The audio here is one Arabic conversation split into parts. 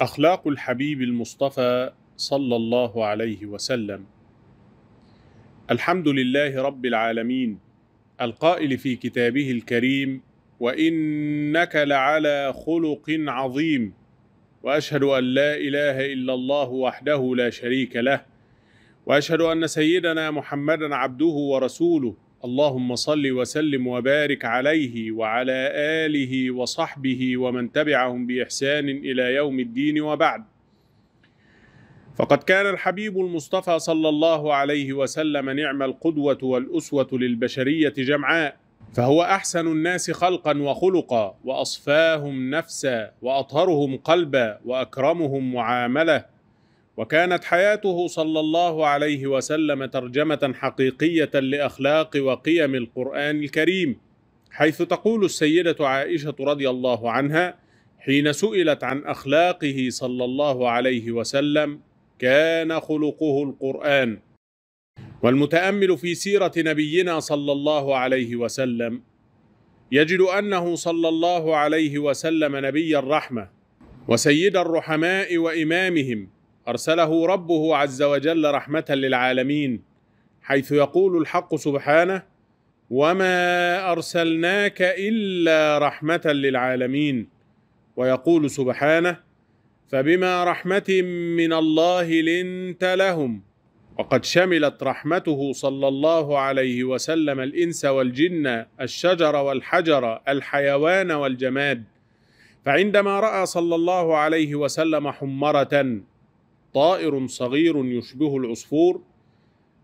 اخلاق الحبيب المصطفى صلى الله عليه وسلم الحمد لله رب العالمين القائل في كتابه الكريم وانك لعلى خلق عظيم واشهد ان لا اله الا الله وحده لا شريك له واشهد ان سيدنا محمدا عبده ورسوله اللهم صل وسلم وبارك عليه وعلى آله وصحبه ومن تبعهم بإحسان إلى يوم الدين وبعد فقد كان الحبيب المصطفى صلى الله عليه وسلم نعم القدوة والأسوة للبشرية جمعاء فهو أحسن الناس خلقا وخلقا وأصفاهم نفسا وأطهرهم قلبا وأكرمهم معاملة وكانت حياته صلى الله عليه وسلم ترجمه حقيقيه لاخلاق وقيم القران الكريم حيث تقول السيده عائشه رضي الله عنها حين سئلت عن اخلاقه صلى الله عليه وسلم كان خلقه القران والمتامل في سيره نبينا صلى الله عليه وسلم يجد انه صلى الله عليه وسلم نبي الرحمه وسيد الرحماء وامامهم ارسله ربه عز وجل رحمه للعالمين حيث يقول الحق سبحانه وما ارسلناك الا رحمه للعالمين ويقول سبحانه فبما رحمه من الله لنت لهم وقد شملت رحمته صلى الله عليه وسلم الانس والجن الشجر والحجر الحيوان والجماد فعندما راى صلى الله عليه وسلم حمره طائر صغير يشبه العصفور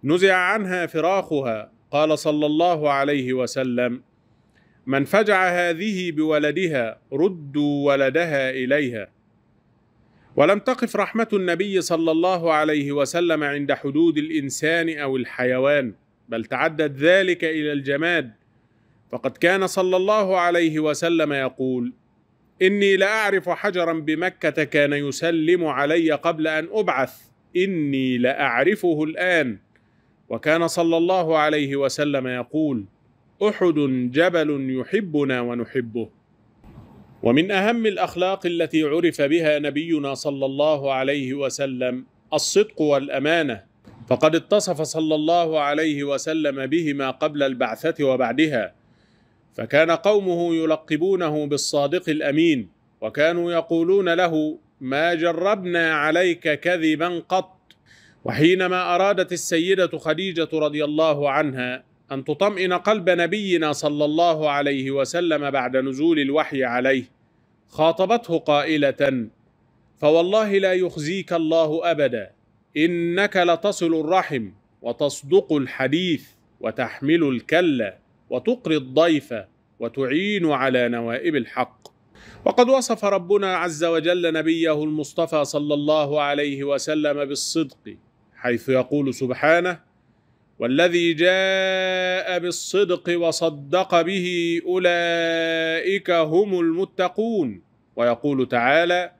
نزع عنها فراخها قال صلى الله عليه وسلم من فجع هذه بولدها ردوا ولدها اليها ولم تقف رحمه النبي صلى الله عليه وسلم عند حدود الانسان او الحيوان بل تعدت ذلك الى الجماد فقد كان صلى الله عليه وسلم يقول إني لأعرف حجرا بمكة كان يسلم علي قبل أن أبعث إني لأعرفه الآن وكان صلى الله عليه وسلم يقول أحد جبل يحبنا ونحبه ومن أهم الأخلاق التي عرف بها نبينا صلى الله عليه وسلم الصدق والأمانة فقد اتصف صلى الله عليه وسلم بهما قبل البعثة وبعدها فكان قومه يلقبونه بالصادق الامين وكانوا يقولون له ما جربنا عليك كذبا قط وحينما ارادت السيده خديجه رضي الله عنها ان تطمئن قلب نبينا صلى الله عليه وسلم بعد نزول الوحي عليه خاطبته قائله فوالله لا يخزيك الله ابدا انك لتصل الرحم وتصدق الحديث وتحمل الكلة وتقري الضيف وتعين على نوائب الحق وقد وصف ربنا عز وجل نبيه المصطفى صلى الله عليه وسلم بالصدق حيث يقول سبحانه والذي جاء بالصدق وصدق به أولئك هم المتقون ويقول تعالى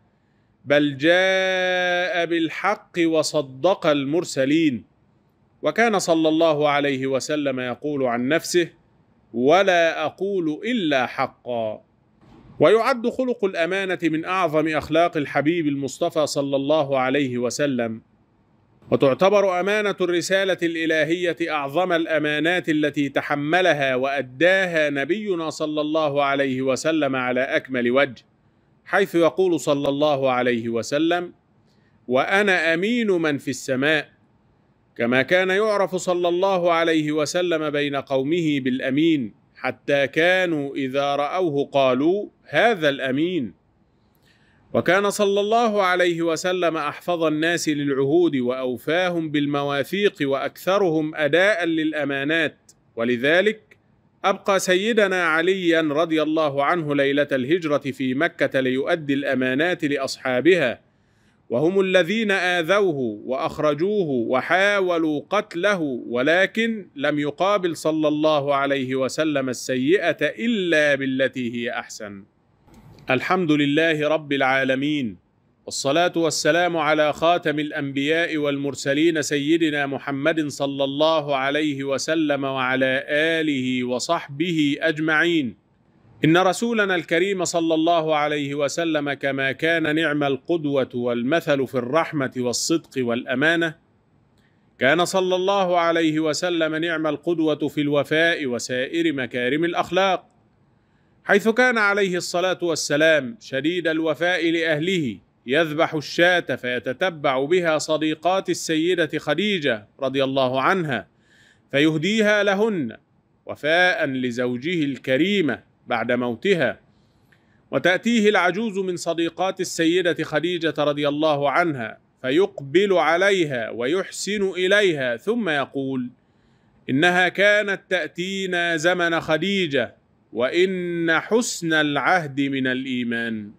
بل جاء بالحق وصدق المرسلين وكان صلى الله عليه وسلم يقول عن نفسه ولا اقول الا حقا ويعد خلق الامانه من اعظم اخلاق الحبيب المصطفى صلى الله عليه وسلم وتعتبر امانه الرساله الالهيه اعظم الامانات التي تحملها واداها نبينا صلى الله عليه وسلم على اكمل وجه حيث يقول صلى الله عليه وسلم وانا امين من في السماء كما كان يعرف صلى الله عليه وسلم بين قومه بالامين حتى كانوا اذا راوه قالوا هذا الامين وكان صلى الله عليه وسلم احفظ الناس للعهود واوفاهم بالمواثيق واكثرهم اداء للامانات ولذلك ابقى سيدنا عليا رضي الله عنه ليله الهجره في مكه ليؤدي الامانات لاصحابها وهم الذين آذوه وأخرجوه وحاولوا قتله ولكن لم يقابل صلى الله عليه وسلم السيئة إلا بالتي هي أحسن. الحمد لله رب العالمين والصلاة والسلام على خاتم الأنبياء والمرسلين سيدنا محمد صلى الله عليه وسلم وعلى آله وصحبه أجمعين. إن رسولنا الكريم صلى الله عليه وسلم كما كان نعم القدوة والمثل في الرحمة والصدق والأمانة كان صلى الله عليه وسلم نعم القدوة في الوفاء وسائر مكارم الأخلاق حيث كان عليه الصلاة والسلام شديد الوفاء لأهله يذبح الشاة فيتتبع بها صديقات السيدة خديجة رضي الله عنها فيهديها لهن وفاء لزوجه الكريمة بعد موتها وتأتيه العجوز من صديقات السيدة خديجة رضي الله عنها فيقبل عليها ويحسن إليها ثم يقول: إنها كانت تأتينا زمن خديجة وإن حسن العهد من الإيمان.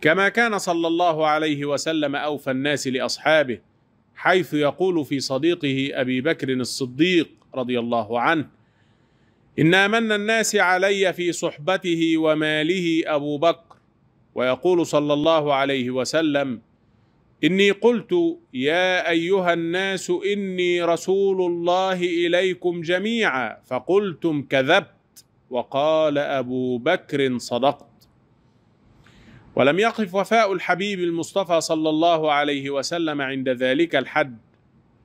كما كان صلى الله عليه وسلم أوفى الناس لأصحابه حيث يقول في صديقه أبي بكر الصديق رضي الله عنه: إن أمن الناس علي في صحبته وماله أبو بكر ويقول صلى الله عليه وسلم إني قلت يا أيها الناس إني رسول الله إليكم جميعا فقلتم كذبت وقال أبو بكر صدقت ولم يقف وفاء الحبيب المصطفى صلى الله عليه وسلم عند ذلك الحد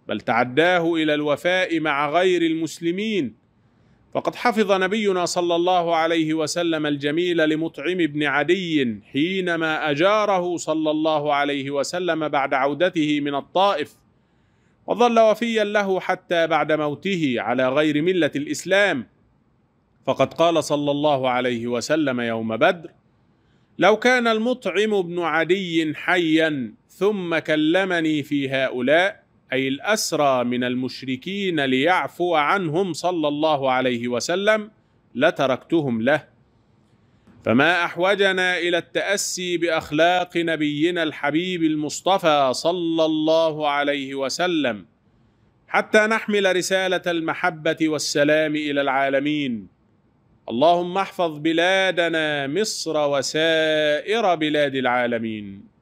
بل تعداه إلى الوفاء مع غير المسلمين فقد حفظ نبينا صلى الله عليه وسلم الجميل لمطعم بن عدي حينما أجاره صلى الله عليه وسلم بعد عودته من الطائف وظل وفيا له حتى بعد موته على غير ملة الإسلام فقد قال صلى الله عليه وسلم يوم بدر لو كان المطعم بن عدي حيا ثم كلمني في هؤلاء أي الأسرى من المشركين ليعفو عنهم صلى الله عليه وسلم لتركتهم له فما أحوجنا إلى التأسي بأخلاق نبينا الحبيب المصطفى صلى الله عليه وسلم حتى نحمل رسالة المحبة والسلام إلى العالمين اللهم احفظ بلادنا مصر وسائر بلاد العالمين